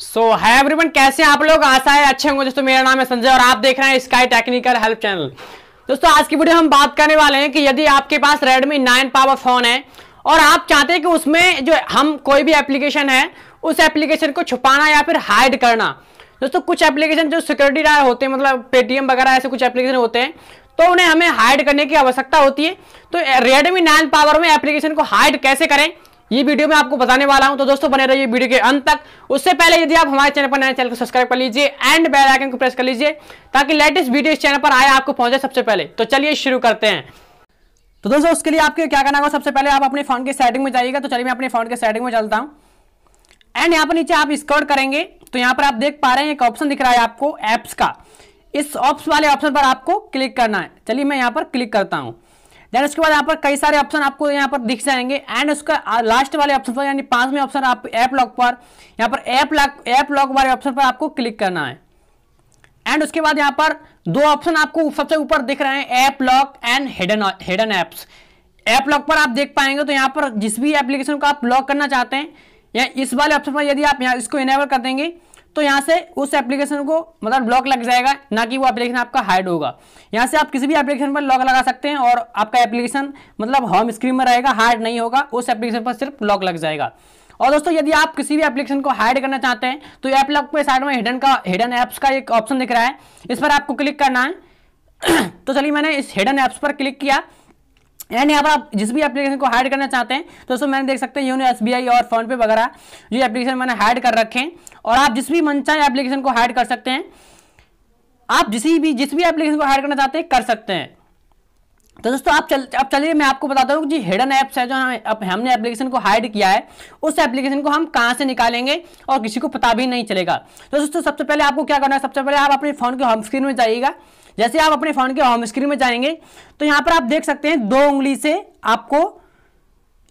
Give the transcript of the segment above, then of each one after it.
सो है एवरीवन कैसे आप लोग आशा है अच्छे होंगे दोस्तों मेरा नाम है संजय और आप देख रहे हैं स्काई टेक्निकल हेल्प चैनल दोस्तों आज की वीडियो हम बात करने वाले हैं कि यदि आपके पास रेडमी नाइन पावर फोन है और आप चाहते हैं कि उसमें जो हम कोई भी एप्लीकेशन है उस एप्लीकेशन को छुपाना या फिर हाइड करना दोस्तों कुछ एप्लीकेशन जो सिक्योरिटी डायर होते हैं मतलब पेटीएम वगैरह ऐसे कुछ एप्लीकेशन होते हैं तो उन्हें हमें हाइड करने की आवश्यकता होती है तो रेडमी नाइन पावर में एप्लीकेशन को हाइड कैसे करें ये वीडियो में आपको बताने वाला हूं तो दोस्तों बने रहिए वीडियो के अंत तक उससे पहले यदि आप हमारे चैनल पर नए चैनल को सब्सक्राइब कर लीजिए एंड बेल आइकन को प्रेस कर लीजिए ताकि लेटेस्ट वीडियो इस चैनल पर आए आपको पहुंचे सबसे पहले तो चलिए शुरू करते हैं तो दोस्तों उसके लिए आपके क्या करना होगा सबसे पहले आप अपने फोन के सेटिंग में जाइएगा तो चलिए मैं अपने फोन के सेटिंग में चलता हूँ एंड यहाँ पर नीचे आप स्कर्ट करेंगे तो यहाँ पर आप देख पा रहे हैं एक ऑप्शन दिख रहा है आपको एप्स का इस ऑप्स वाले ऑप्शन पर आपको क्लिक करना है चलिए मैं यहाँ पर क्लिक करता हूँ देन उसके बाद यहाँ पर कई सारे ऑप्शन आपको यहाँ पर दिख जाएंगे एंड उसका लास्ट वाले ऑप्शन पर यानी पांचवें ऑप्शन आप ऐप लॉक पर यहाँ पर ऐप लॉक ऐप लॉक वाले ऑप्शन पर आपको क्लिक करना है एंड उसके बाद यहाँ पर दो ऑप्शन आपको सबसे ऊपर दिख रहे हैं app lock and hidden hidden apps app lock पर आप देख पाएंगे तो यहाँ पर जिस भी एप्लीकेशन को आप लॉक करना चाहते हैं या इस वाले ऑप्शन पर यदि आप यहाँ इसको इनेबल कर देंगे तो यहाँ से उस एप्लीकेशन को मतलब ब्लॉक लग जाएगा ना कि वो एप्लीकेशन आपका हाइड होगा यहाँ से आप किसी भी एप्लीकेशन पर लॉक लगा सकते हैं और आपका एप्लीकेशन मतलब होम स्क्रीन में रहेगा हाइड नहीं होगा उस एप्लीकेशन पर सिर्फ लॉक लग जाएगा और दोस्तों यदि आप किसी भी एप्लीकेशन को हाइड करना चाहते हैं तो ऐप लॉक पे साइड में हिडन का हिडन ऐप्स का एक ऑप्शन दिख रहा है इस पर आपको क्लिक करना है तो चलिए मैंने इस हिडन ऐप्स पर क्लिक किया यानी आप, आप जिस भी एप्लीकेशन को हाइड करना चाहते हैं तो उसमें मैंने देख सकते हैं यूनो एसबीआई और फोन पे वगैरह ये एप्लीकेशन मैंने हाइड कर रखे हैं और आप जिस भी मनचाहे एप्लीकेशन को हाइड कर सकते हैं आप जिस भी जिस भी एप्लीकेशन को हाइड करना चाहते हैं कर सकते हैं तो दोस्तों आप चल आप चलिए मैं आपको बताता हूँ जी हिडन ऐप्स है जो हम अब हमने एप्लीकेशन को हाइड किया है उस एप्लीकेशन को हम कहाँ से निकालेंगे और किसी को पता भी नहीं चलेगा तो दोस्तों सबसे पहले आपको क्या करना है सबसे पहले आप अपने फ़ोन के होम स्क्रीन में जाइएगा जैसे आप अपने फोन के होम स्क्रीन में जाएंगे तो यहाँ पर आप देख सकते हैं दो उंगली से आपको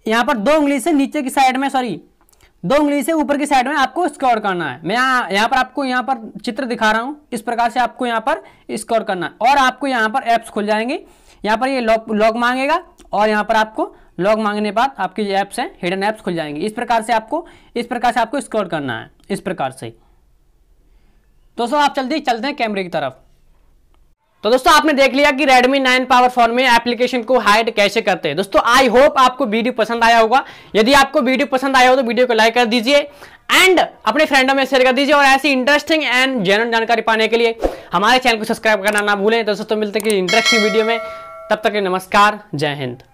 यहाँ पर दो उंगली से नीचे की साइड में सॉरी दो उंगली से ऊपर की साइड में आपको स्कोर करना है मैं यहाँ यहाँ पर आपको यहाँ पर चित्र दिखा रहा हूँ इस प्रकार से आपको यहाँ पर स्कोर करना है और आपको यहाँ पर ऐप्स खुल जाएंगे यहाँ पर ये लॉग लॉग मांगेगा और यहाँ पर आपको लॉग मांगने बाद आपकी जो ऐप्स हैं हिडन ऐप्स खुल जाएंगे इस प्रकार से आपको इस प्रकार से आपको स्कोर करना है इस प्रकार से दोस्तों आप चलते चलते हैं कैमरे की तरफ तो दोस्तों आपने देख लिया कि Redmi 9 पावर फोन में एप्लीकेशन को हाइड कैसे करते हैं दोस्तों आई होप आपको वीडियो पसंद आया होगा यदि आपको वीडियो पसंद आया हो तो वीडियो को लाइक कर दीजिए एंड अपने फ्रेंडों में शेयर कर दीजिए और ऐसी इंटरेस्टिंग एंड जेनुअन जानकारी पाने के लिए हमारे चैनल को सब्सक्राइब करना ना भूलें तो दोस्तों मिलते हैं इंटरेस्टिंग वीडियो में तब तक नमस्कार जय हिंद